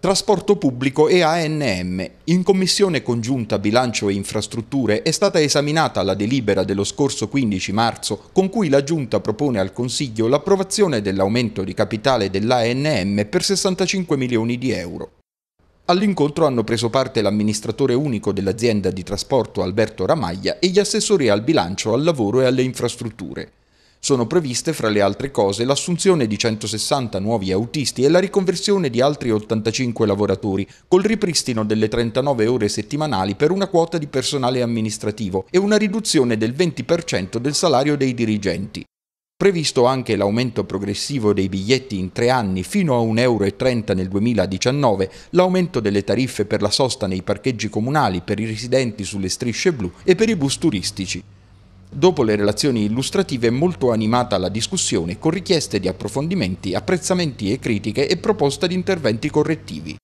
Trasporto pubblico e ANM. In commissione congiunta bilancio e infrastrutture è stata esaminata la delibera dello scorso 15 marzo con cui la Giunta propone al Consiglio l'approvazione dell'aumento di capitale dell'ANM per 65 milioni di euro. All'incontro hanno preso parte l'amministratore unico dell'azienda di trasporto Alberto Ramaglia e gli assessori al bilancio, al lavoro e alle infrastrutture. Sono previste, fra le altre cose, l'assunzione di 160 nuovi autisti e la riconversione di altri 85 lavoratori, col ripristino delle 39 ore settimanali per una quota di personale amministrativo e una riduzione del 20% del salario dei dirigenti. Previsto anche l'aumento progressivo dei biglietti in tre anni fino a 1,30 euro nel 2019, l'aumento delle tariffe per la sosta nei parcheggi comunali per i residenti sulle strisce blu e per i bus turistici. Dopo le relazioni illustrative è molto animata la discussione con richieste di approfondimenti, apprezzamenti e critiche e proposta di interventi correttivi.